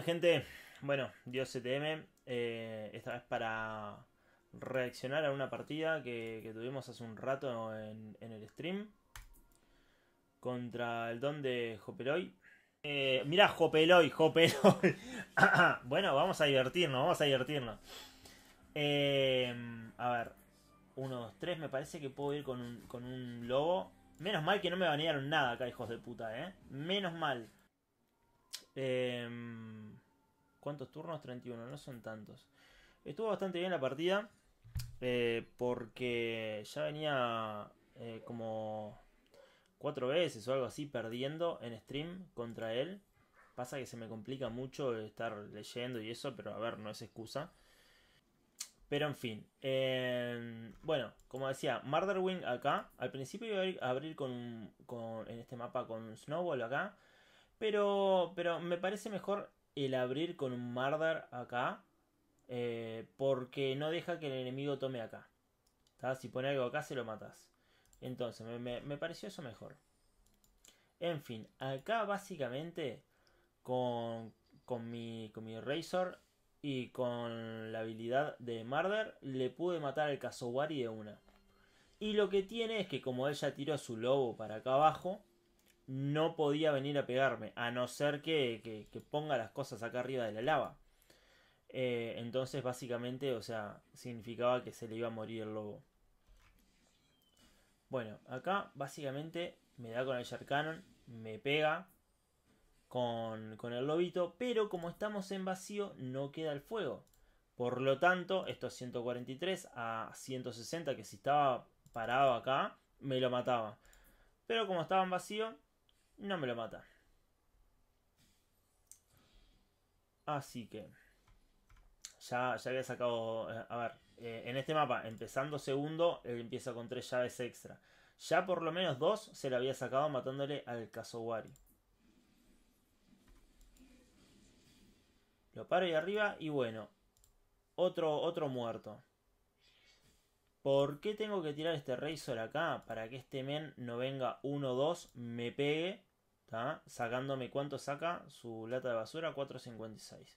gente? Bueno, Dios CTM eh, esta vez para reaccionar a una partida que, tuvimos hace un rato en, el stream. Contra el don de Jopeloy, Eh, mirá, Jopeloy Jopeloy bueno, vamos a divertirnos, vamos a divertirnos. Em, a ver, 1, 2, 3. Me parece que puedo ir con un, con un lobo. Menos mal que no me banearon nada acá, hijos de puta, ¿eh? Menos mal. Em, ¿Cuántos turnos? 31, no son tantos. Estuvo bastante bien la partida. Eh, porque ya venía eh, como cuatro veces o algo así perdiendo en stream contra él. Pasa que se me complica mucho estar leyendo y eso, pero a ver, no es excusa. Pero en fin. Em, bueno, como decía, Murderwing acá. Al principio iba a abrir con, en este mapa con Snowball acá. Pero, me parece mejor el abrir con un Mardar acá. Eh, porque no deja que el enemigo tome acá. Si pone algo acá se lo matas. Entonces, me, pareció eso mejor. En fin, acá básicamente con, mi, con mi Razor y con la habilidad de Marder le pude matar al Kasowari de una. Y lo que tiene es que como ella ya tiró su lobo para acá abajo, no podía venir a pegarme, a no ser que, ponga las cosas acá arriba de la lava. Eh, entonces, básicamente, o sea, significaba que se le iba a morir el lobo. Bueno, acá básicamente me da con el Shark me pega con, con el lobito, pero como estamos en vacío, no queda el fuego. Por lo tanto, estos 143 a 160, que si estaba parado acá, me lo mataba. Pero como estaba en vacío, no me lo mata. Así que... Ya, había sacado... Eh, a ver, eh, en este mapa, empezando segundo, él empieza con tres llaves extra. Ya por lo menos dos se la había sacado matándole al Kasowari. Lo paro ahí arriba y bueno. Otro, otro muerto. ¿Por qué tengo que tirar este Razor acá? Para que este men no venga 1-2, me pegue, sacándome cuánto saca su lata de basura, 4.56.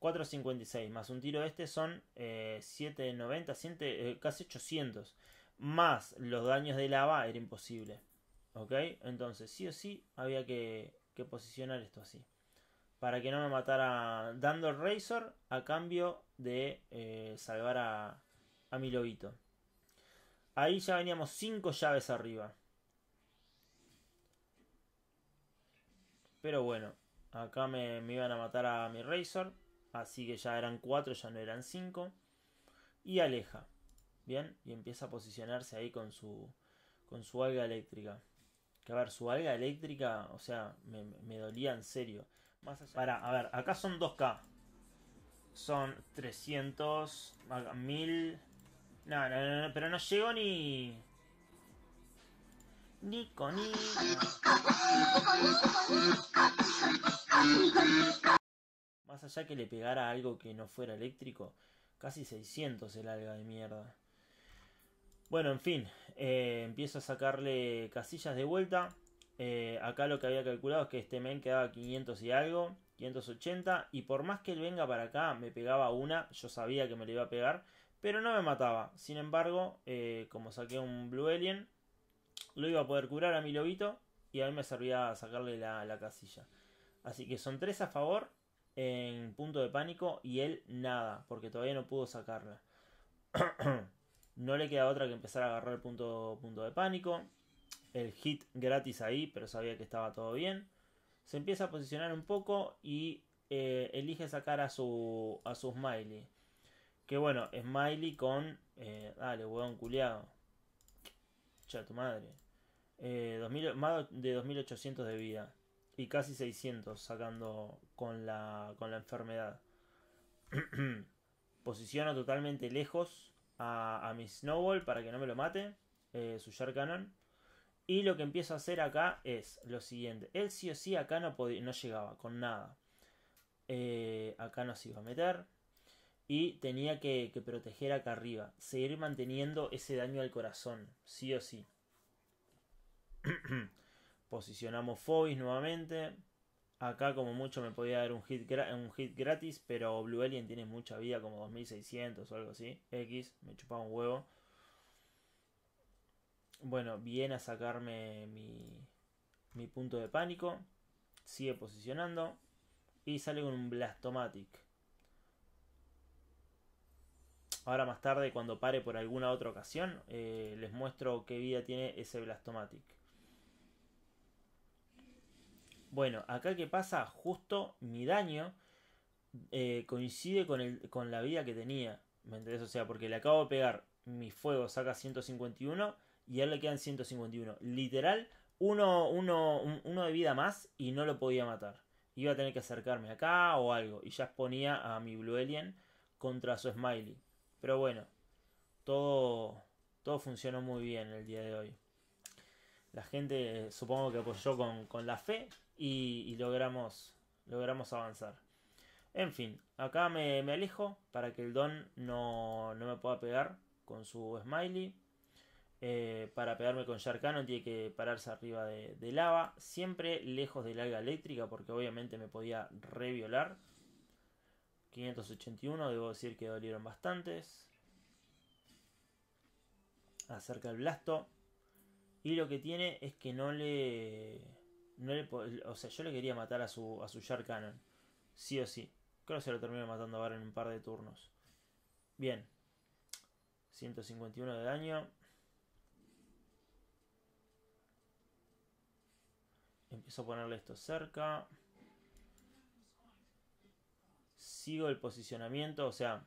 4.56 más un tiro este son 7.90, eh, eh, casi 800. Más los daños de lava era imposible. ¿Ok? Entonces sí o sí había que, posicionar esto así. Para que no me matara dando el Razor a cambio de eh, salvar a mi lobito. Ahí ya veníamos 5 llaves arriba. Pero bueno, acá me, iban a matar a mi Razor. Así que ya eran 4, ya no eran 5. Y aleja. Bien, y empieza a posicionarse ahí con su, con su alga eléctrica. Que a ver, su alga eléctrica, o sea, me, dolía en serio. Para, a ver, acá son 2K. Son 300, 1000, no, no, no, pero no llegó ni... ni con ni Más allá que le pegara algo que no fuera eléctrico, casi 600 el alga de mierda. Bueno, en fin, eh, empiezo a sacarle casillas de vuelta. Eh, acá lo que había calculado es que este men quedaba 500 y algo, 580. Y por más que él venga para acá, me pegaba una. Yo sabía que me le iba a pegar, pero no me mataba. Sin embargo, eh, como saqué un Blue Alien, lo iba a poder curar a mi lobito. Y a mí me servía sacarle la, casilla. Así que son tres a favor en punto de pánico. Y él nada, porque todavía no pudo sacarla. no le queda otra que empezar a agarrar el punto, punto de pánico. El hit gratis ahí, pero sabía que estaba todo bien. Se empieza a posicionar un poco y eh, elige sacar a su, a su Smiley. Que bueno, Smiley con. Eh, dale, huevón culiado. Chato tu madre. Eh, más de 2800 de vida. Y casi 600 sacando con la, enfermedad. Posiciono totalmente lejos a, mi Snowball para que no me lo mate. Eh, su Shark Cannon. Y lo que empiezo a hacer acá es lo siguiente. Él sí o sí acá no, no llegaba con nada. Acá no se iba a meter y tenía que, proteger acá arriba, seguir manteniendo ese daño al corazón, sí o sí. Posicionamos Phobis nuevamente. Acá como mucho me podía dar un hit, un hit gratis, pero Blue Alien tiene mucha vida, como 2600 o algo así. X, me chupaba un huevo. Bueno, viene a sacarme mi, mi punto de pánico. Sigue posicionando. Y sale con un Blastomatic Ahora más tarde, cuando pare por alguna otra ocasión, eh, les muestro qué vida tiene ese Blastomatic. Bueno, acá que pasa, justo mi daño eh, coincide con, la vida que tenía. ¿Me entendés? O sea, porque le acabo de pegar mi fuego, saca 151 y a él le quedan 151. Literal, uno, uno, uno de vida más y no lo podía matar. Iba a tener que acercarme acá o algo. Y ya exponía a mi Blue Alien contra su Smiley. Pero bueno, todo, todo funcionó muy bien el día de hoy. La gente supongo que apoyó con, la fe y, logramos, logramos avanzar. En fin, acá me, me alejo para que el don no, me pueda pegar con su smiley. Eh, para pegarme con Sharkano tiene que pararse arriba de, lava, siempre lejos de la alga eléctrica porque obviamente me podía reviolar. 581, debo decir que dolieron bastantes. Acerca el blasto. Y lo que tiene es que no le. No le o sea, yo le quería matar a su, a su Shark Cannon. Sí o sí. Creo que se lo termino matando ahora en un par de turnos. Bien. 151 de daño. Empiezo a ponerle esto cerca. sigo el posicionamiento, o sea,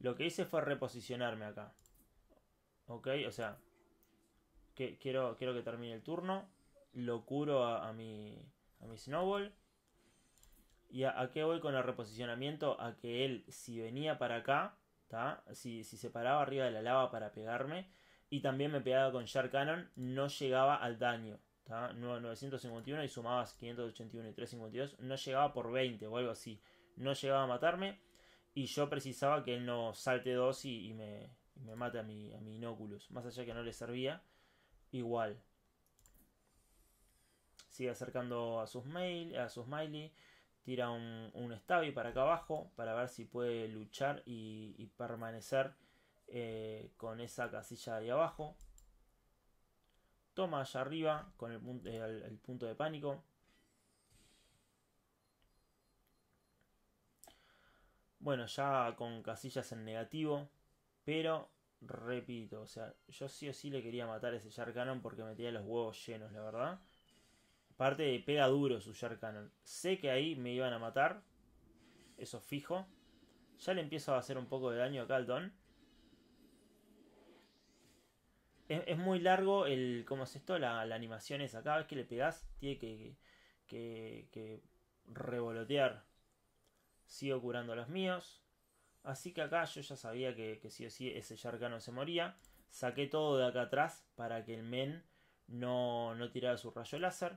lo que hice fue reposicionarme acá. ¿Ok? O sea, que, quiero, quiero que termine el turno, lo curo a, mi, a mi snowball. ¿Y a, qué voy con el reposicionamiento? A que él, si venía para acá, Si, se paraba arriba de la lava para pegarme, y también me pegaba con Shark Cannon, no llegaba al daño. 951 y sumabas 581 y 352, no llegaba por 20 o algo así no llegaba a matarme y yo precisaba que él no salte dos y, me, mate a mi, a Inoculus. Más allá que no le servía, igual. Sigue acercando a sus, mail, a sus Miley. Tira un, un Stabby para acá abajo para ver si puede luchar y, permanecer eh, con esa casilla de ahí abajo. Toma allá arriba con el punto eh, de pánico. Bueno, ya con casillas en negativo. Pero, repito, o sea, yo sí o sí le quería matar a ese Jar porque me tenía los huevos llenos, la verdad. Aparte, pega duro su Shark Sé que ahí me iban a matar. Eso fijo. Ya le empiezo a hacer un poco de daño acá al Don. Es, muy largo el. ¿Cómo es esto? La, animación es acá. Cada vez que le pegas, tiene que, que, que revolotear sigo curando los míos. Así que acá yo ya sabía que, que sí o sí ese Yarkano se moría. Saqué todo de acá atrás para que el men no, no tirara su rayo láser.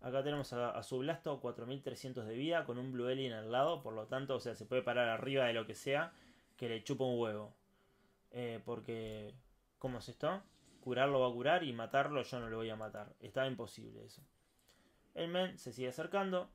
Acá tenemos a, su blasto 4300 de vida con un Blue Alien al lado. Por lo tanto, o sea, se puede parar arriba de lo que sea que le chupa un huevo. Eh, porque, ¿cómo es esto? Curarlo va a curar y matarlo yo no lo voy a matar. Está imposible eso. El men se sigue acercando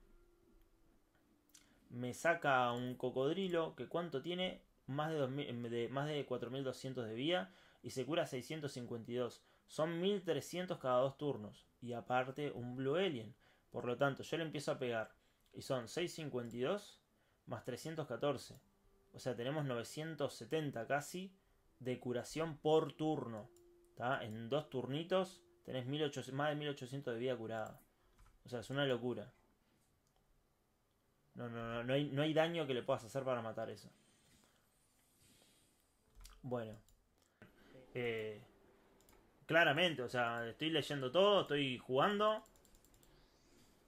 me saca un cocodrilo que cuánto tiene, más de, em, más de 4200 de vida y se cura 652. Son 1300 cada dos turnos y aparte un Blue Alien. Por lo tanto, yo le empiezo a pegar y son 652 más 314. O sea, tenemos 970 casi de curación por turno. En dos turnitos tenés más de 1800 de vida curada. O sea, es una locura. No, no, no, no hay, daño que le puedas hacer para matar eso. Bueno. Eh, claramente, o sea, estoy leyendo todo, estoy jugando.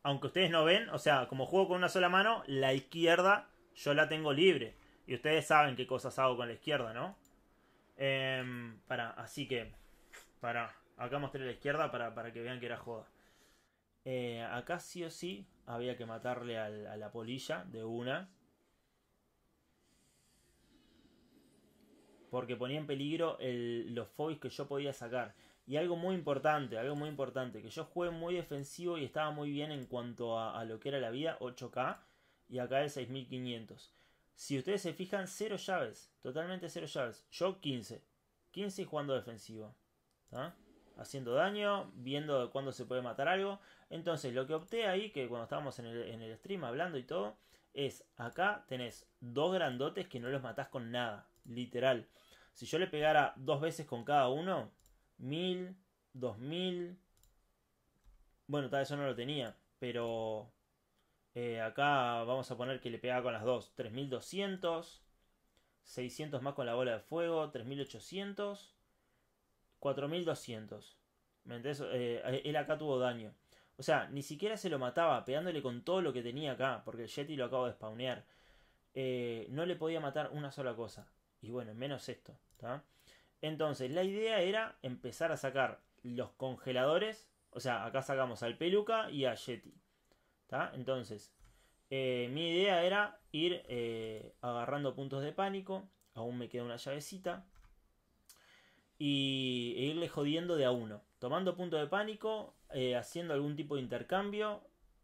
Aunque ustedes no ven, o sea, como juego con una sola mano, la izquierda yo la tengo libre. Y ustedes saben qué cosas hago con la izquierda, ¿no? Em, para, así que, para, acá mostré la izquierda para, para que vean que era joda. Eh, acá sí o sí había que matarle a la polilla de una. Porque ponía en peligro los fobis que yo podía sacar. Y algo muy importante, algo muy importante, que yo jugué muy defensivo y estaba muy bien en cuanto a, lo que era la vida, 8K, y acá el 6500. Si ustedes se fijan, cero llaves, totalmente cero llaves. Yo 15, 15 y jugando defensivo. ¿Ah? haciendo daño, viendo cuándo se puede matar algo. Entonces lo que opté ahí, que cuando estábamos en el, stream hablando y todo, es acá tenés dos grandotes que no los matás con nada, literal. Si yo le pegara dos veces con cada uno, mil, dos mil... Bueno, tal vez eso no lo tenía, pero eh, acá vamos a poner que le pegaba con las dos. 3200, 600 más con la bola de fuego, 3800 4200. ¿Me eh, eh, él acá tuvo daño. O sea, ni siquiera se lo mataba pegándole con todo lo que tenía acá, porque el Yeti lo acabo de spawnear. Eh, no le podía matar una sola cosa. Y bueno, menos esto. Entonces, la idea era empezar a sacar los congeladores. O sea, acá sacamos al Peluca y a Yeti. Entonces, mi idea era ir agarrando puntos de pánico. Aún me queda una llavecita y e irle jodiendo de a uno, tomando punto de pánico, eh, haciendo algún tipo de intercambio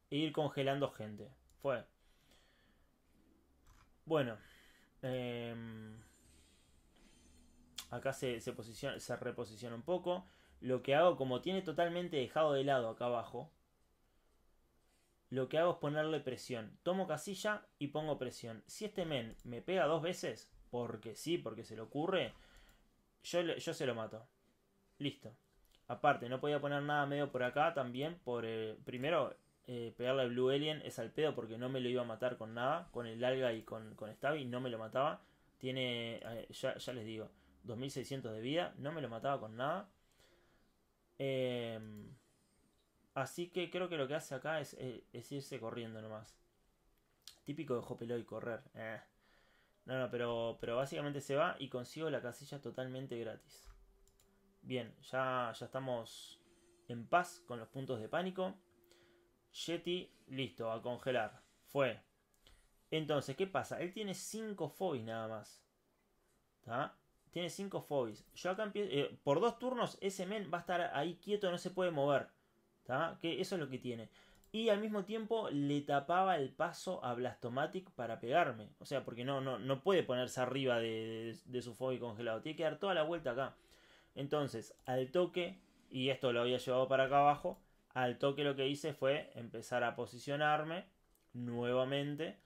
e ir congelando gente. Fue. Bueno. Em, acá se, se, se reposiciona un poco. Lo que hago, como tiene totalmente dejado de lado acá abajo, lo que hago es ponerle presión. Tomo casilla y pongo presión. Si este men me pega dos veces, porque sí, porque se le ocurre, yo, se lo mato. Listo. Aparte, no podía poner nada medio por acá también. Por, eh, primero, eh, pegarle al Blue Alien es al pedo porque no me lo iba a matar con nada. Con el Alga y con, con Stabby no me lo mataba. Tiene, eh, ya, les digo, 2600 de vida. No me lo mataba con nada. Em, así que creo que lo que hace acá es, irse corriendo nomás. Típico de Hopeloy, correr. No, no, pero, pero básicamente se va y consigo la casilla totalmente gratis. Bien, ya, ya estamos en paz con los puntos de pánico. Yeti, listo, a congelar. Fue. Entonces, ¿qué pasa? Él tiene 5 fobies nada más. Tiene 5 phobis. Yo acá empiezo. Eh, por dos turnos, ese men va a estar ahí quieto, no se puede mover. ¿Está? Que eso es lo que tiene y al mismo tiempo le tapaba el paso a Blastomatic para pegarme. O sea, porque no, no, no puede ponerse arriba de, de, su congelado, tiene que dar toda la vuelta acá. Entonces, al toque, y esto lo había llevado para acá abajo, al toque lo que hice fue empezar a posicionarme nuevamente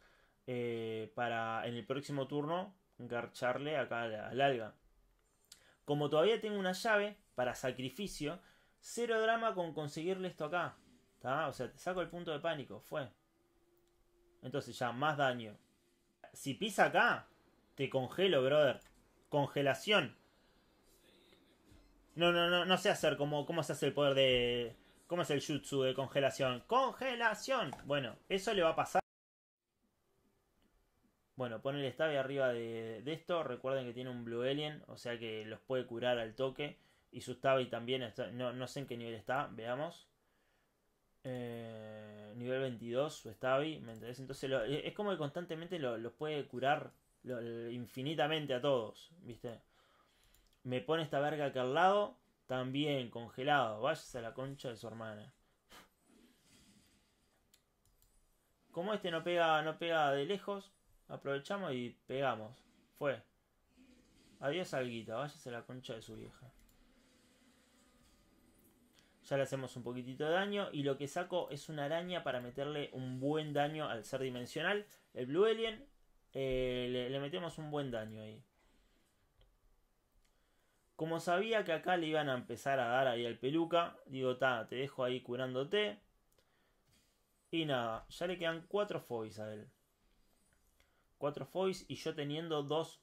eh, para en el próximo turno garcharle acá al alga. Como todavía tengo una llave para sacrificio, cero drama con conseguirle esto acá. ¿Está? O sea, te saco el punto de pánico, fue. Entonces ya, más daño. Si pisa acá, te congelo, brother. Congelación. No, no, no, no sé hacer cómo, cómo se hace el poder de... ¿Cómo es el jutsu de congelación? ¡Congelación! Bueno, eso le va a pasar. Bueno, pon el Stabby arriba de, esto. Recuerden que tiene un Blue Alien, o sea que los puede curar al toque. Y su Stabby también, no, no sé en qué nivel está, veamos. Eh, nivel 22, su Stabi, ¿me entendés? Entonces es como que constantemente los puede curar infinitamente a todos, ¿viste? Me pone esta verga acá al lado, también congelado, váyase a la concha de su hermana. Como este no pega, no pega de lejos, aprovechamos y pegamos. Fue. Adiós alguita, váyase a la concha de su vieja ya le hacemos un poquitito de daño. Y lo que saco es una araña para meterle un buen daño al ser dimensional. El Blue Alien eh, le, metemos un buen daño ahí. Como sabía que acá le iban a empezar a dar ahí al peluca, digo, ta, te dejo ahí curándote. Y nada, ya le quedan cuatro foys a él. 4 foys y yo teniendo dos,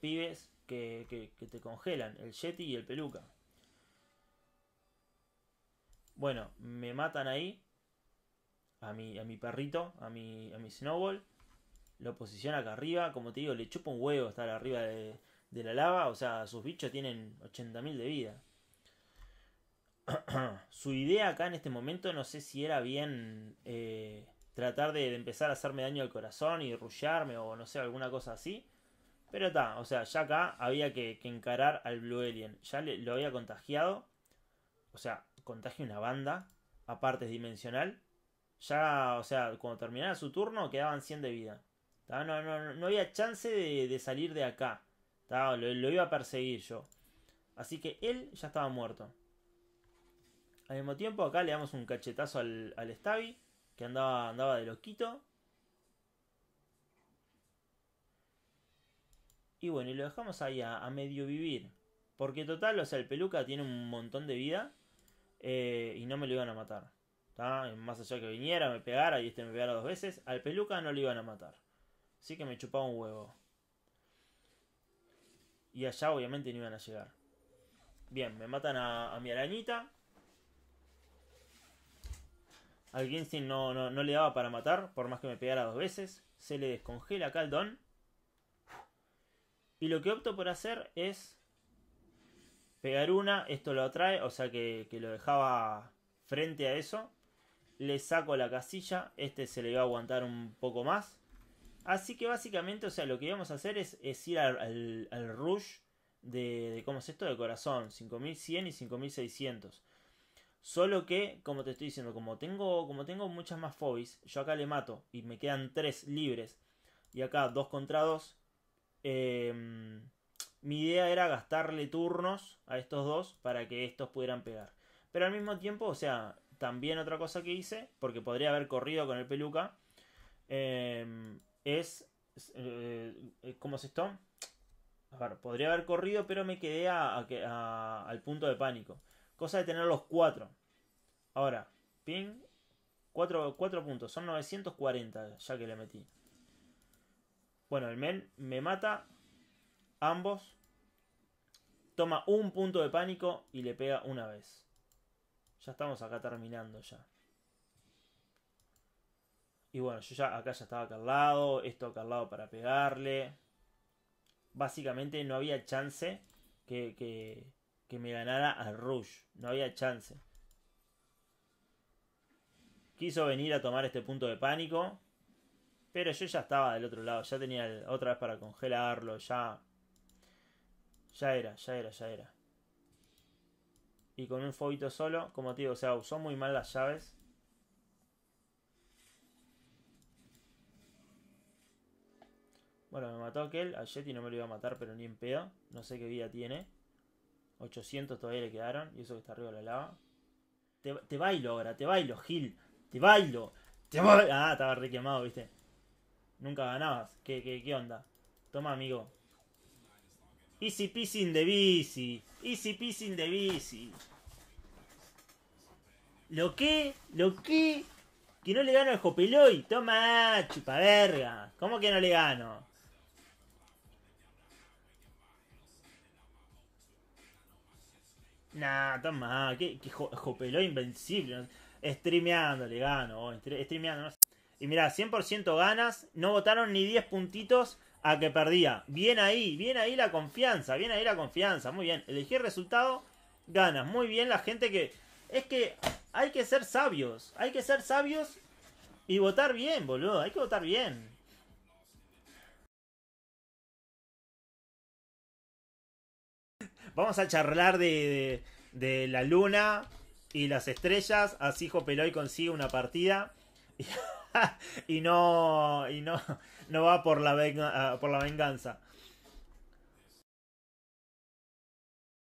pibes que, que te congelan, el Yeti y el peluca. Bueno, me matan ahí. A mi, a mi perrito, a mi, a mi snowball. Lo posiciona acá arriba. Como te digo, le chupa un huevo estar arriba de, la lava. O sea, sus bichos tienen 80.000 de vida. Su idea acá en este momento no sé si era bien eh, tratar de, empezar a hacerme daño al corazón y rullarme o no sé, alguna cosa así. Pero está, o sea, ya acá había que, encarar al Blue Alien. Ya lo había contagiado o sea, contagia una banda, a partes dimensional. Ya, o sea, cuando terminara su turno quedaban 100 de vida. No, había chance de, salir de acá. Lo, iba a perseguir yo. Así que él ya estaba muerto. Al mismo tiempo, acá le damos un cachetazo al, al que andaba, andaba de loquito. Y bueno, y lo dejamos ahí a, a medio vivir. Porque total, o sea, el peluca tiene un montón de vida. Eh, y no me lo iban a matar. Más allá que viniera, me pegara y este me pegara dos veces, al peluca no lo iban a matar. Así que me chupaba un huevo. Y allá obviamente no iban a llegar. Bien, me matan a, mi arañita. Al si no, no, le daba para matar, por más que me pegara dos veces. Se le descongela acá don. Y lo que opto por hacer es pegar una, esto lo atrae, o sea que, lo dejaba frente a eso. Le saco la casilla, este se le va a aguantar un poco más. Así que básicamente, o sea, lo que íbamos a hacer es, es ir al, rush de, ¿cómo es esto? De corazón, 5100 y 5600. Solo que, como te estoy diciendo, como tengo, como tengo muchas más fobies, yo acá le mato y me quedan 3 libres. Y acá dos contra dos em, mi idea era gastarle turnos a estos dos para que estos pudieran pegar. Pero al mismo tiempo, o sea, también otra cosa que hice, porque podría haber corrido con el peluca, em, es... Eh, eh, ¿Cómo es esto? A ver, podría haber corrido, pero me quedé al punto de pánico. Cosa de tener los cuatro. Ahora, ping, cuatro puntos, son 940 ya que le metí. Bueno, el men me mata ambos. Toma un punto de pánico y le pega una vez. Ya estamos acá terminando ya. Y bueno, yo ya acá ya estaba acá Esto acá lado para pegarle. Básicamente no había chance que, que, me ganara al Rush. No había chance. Quiso venir a tomar este punto de pánico. Pero yo ya estaba del otro lado. Ya tenía otra vez para congelarlo. Ya ya era, ya era, ya era. Y con un fobito solo, como te digo, o sea, usó muy mal las llaves. Bueno, me mató aquel. A Yeti no me lo iba a matar, pero ni en pedo. No sé qué vida tiene. 800 todavía le quedaron. Y eso que está arriba de la lava. Te, bailo ahora, te bailo, Gil. Te bailo. Te bailo. Ah, estaba re quemado, viste. Nunca ganabas. ¿Qué, qué onda? Toma, amigo. Easy peasy de bici. Easy peasy de bici. Lo qué? lo qué? que no le gano al Jopeloy. Toma, chupa verga. ¿Cómo que no le gano? Nah, toma, que, invencible. Streameando le gano, oh, streameando. Y mira 100% ganas. No votaron ni 10 puntitos a que perdía. Bien ahí, bien ahí la confianza, bien ahí la confianza, muy bien. el resultado, ganas. Muy bien la gente que... Es que hay que ser sabios, hay que ser sabios y votar bien, boludo, hay que votar bien. Vamos a charlar de, de, la luna y las estrellas, así Jopeloy consigue una partida y no... Y no no va por la, ah, venganza.